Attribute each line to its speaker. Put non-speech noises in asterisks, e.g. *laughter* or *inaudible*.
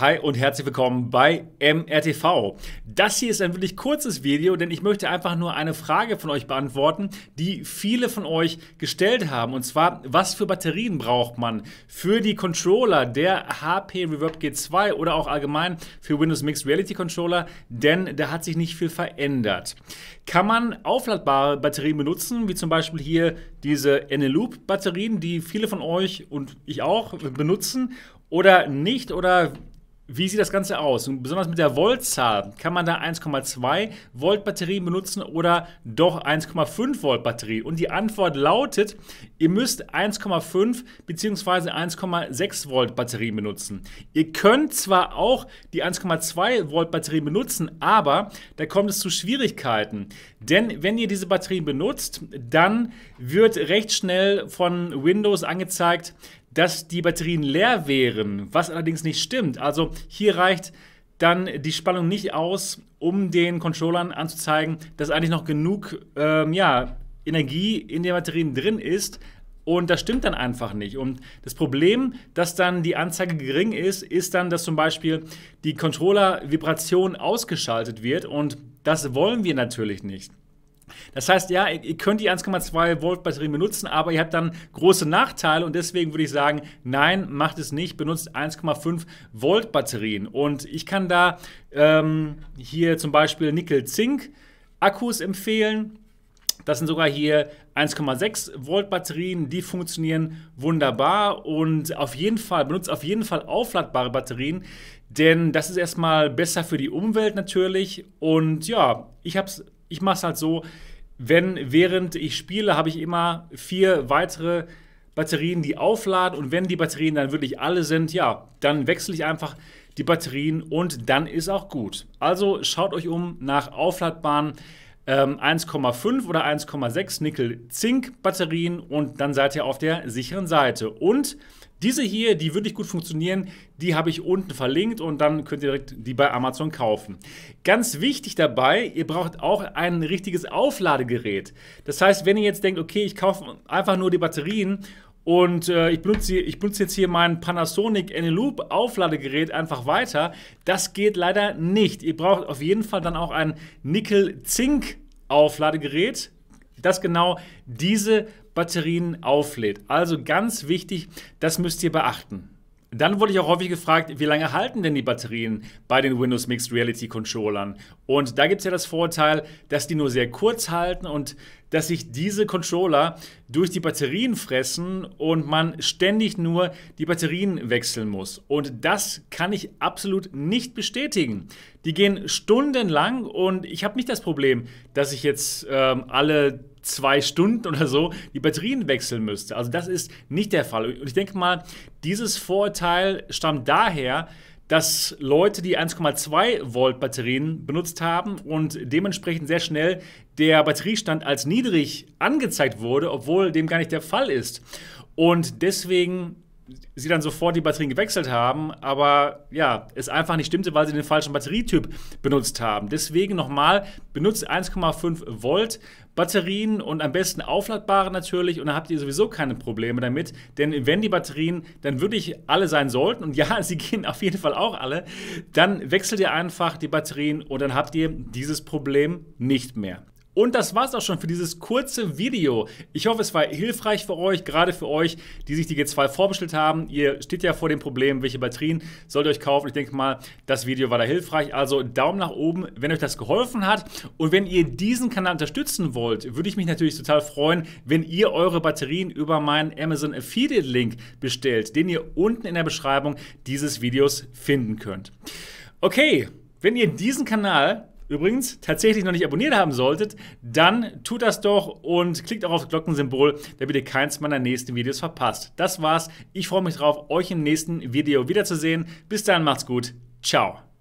Speaker 1: Hi und herzlich willkommen bei MRTV. Das hier ist ein wirklich kurzes Video, denn ich möchte einfach nur eine Frage von euch beantworten, die viele von euch gestellt haben. Und zwar, was für Batterien braucht man für die Controller der HP Reverb G2 oder auch allgemein für Windows Mixed Reality Controller? Denn da hat sich nicht viel verändert. Kann man aufladbare Batterien benutzen, wie zum Beispiel hier diese Eneloop Batterien, die viele von euch und ich auch benutzen? Oder nicht? Oder wie sieht das Ganze aus? Und besonders mit der Voltzahl. Kann man da 1,2 Volt Batterien benutzen oder doch 1,5 Volt Batterien? Und die Antwort lautet, ihr müsst 1,5 bzw. 1,6 Volt Batterien benutzen. Ihr könnt zwar auch die 1,2 Volt Batterien benutzen, aber da kommt es zu Schwierigkeiten. Denn wenn ihr diese Batterien benutzt, dann wird recht schnell von Windows angezeigt, dass die Batterien leer wären, was allerdings nicht stimmt. Also hier reicht dann die Spannung nicht aus, um den Controllern anzuzeigen, dass eigentlich noch genug ähm, ja, Energie in den Batterien drin ist. Und das stimmt dann einfach nicht. Und das Problem, dass dann die Anzeige gering ist, ist dann, dass zum Beispiel die Controller-Vibration ausgeschaltet wird. Und das wollen wir natürlich nicht. Das heißt, ja, ihr könnt die 1,2 Volt Batterien benutzen, aber ihr habt dann große Nachteile und deswegen würde ich sagen, nein, macht es nicht, benutzt 1,5 Volt Batterien. Und ich kann da ähm, hier zum Beispiel Nickel-Zink Akkus empfehlen. Das sind sogar hier 1,6 Volt Batterien, die funktionieren wunderbar und auf jeden Fall benutzt auf jeden Fall aufladbare Batterien, denn das ist erstmal besser für die Umwelt natürlich und ja, ich habe es ich mache es halt so, wenn während ich spiele, habe ich immer vier weitere Batterien, die aufladen. Und wenn die Batterien dann wirklich alle sind, ja, dann wechsle ich einfach die Batterien und dann ist auch gut. Also schaut euch um nach aufladbaren ähm, 1,5 oder 1,6 Nickel-Zink-Batterien und dann seid ihr auf der sicheren Seite. Und diese hier, die wirklich gut funktionieren, die habe ich unten verlinkt und dann könnt ihr direkt die bei Amazon kaufen. Ganz wichtig dabei, ihr braucht auch ein richtiges Aufladegerät. Das heißt, wenn ihr jetzt denkt, okay, ich kaufe einfach nur die Batterien und äh, ich, benutze, ich benutze jetzt hier mein Panasonic N-Loop Aufladegerät einfach weiter. Das geht leider nicht. Ihr braucht auf jeden Fall dann auch ein Nickel-Zink Aufladegerät das genau diese Batterien auflädt. Also ganz wichtig, das müsst ihr beachten. Dann wurde ich auch häufig gefragt, wie lange halten denn die Batterien bei den Windows Mixed Reality Controllern? Und da gibt es ja das Vorteil, dass die nur sehr kurz halten und dass sich diese Controller durch die Batterien fressen und man ständig nur die Batterien wechseln muss. Und das kann ich absolut nicht bestätigen. Die gehen stundenlang und ich habe nicht das Problem, dass ich jetzt ähm, alle zwei Stunden oder so die Batterien wechseln müsste. Also das ist nicht der Fall. Und ich denke mal, dieses Vorurteil stammt daher, dass Leute die 1,2 Volt Batterien benutzt haben und dementsprechend sehr schnell der Batteriestand als niedrig angezeigt wurde, obwohl dem gar nicht der Fall ist. Und deswegen sie dann sofort die Batterien gewechselt haben, aber ja, es einfach nicht stimmte, weil sie den falschen Batterietyp benutzt haben. Deswegen nochmal, benutzt 1,5 Volt Batterien und am besten aufladbare natürlich und dann habt ihr sowieso keine Probleme damit, denn wenn die Batterien dann wirklich alle sein sollten und *laughs* ja, sie gehen auf jeden Fall auch alle, dann wechselt ihr einfach die Batterien und dann habt ihr dieses Problem nicht mehr. Und das war's auch schon für dieses kurze Video. Ich hoffe, es war hilfreich für euch, gerade für euch, die sich die G2 vorbestellt haben. Ihr steht ja vor dem Problem, welche Batterien sollt ihr euch kaufen. Ich denke mal, das Video war da hilfreich. Also Daumen nach oben, wenn euch das geholfen hat. Und wenn ihr diesen Kanal unterstützen wollt, würde ich mich natürlich total freuen, wenn ihr eure Batterien über meinen Amazon Affiliate Link bestellt, den ihr unten in der Beschreibung dieses Videos finden könnt. Okay. Wenn ihr diesen Kanal übrigens tatsächlich noch nicht abonniert haben solltet, dann tut das doch und klickt auch auf das Glockensymbol, damit ihr keins meiner nächsten Videos verpasst. Das war's. Ich freue mich drauf, euch im nächsten Video wiederzusehen. Bis dann, macht's gut. Ciao.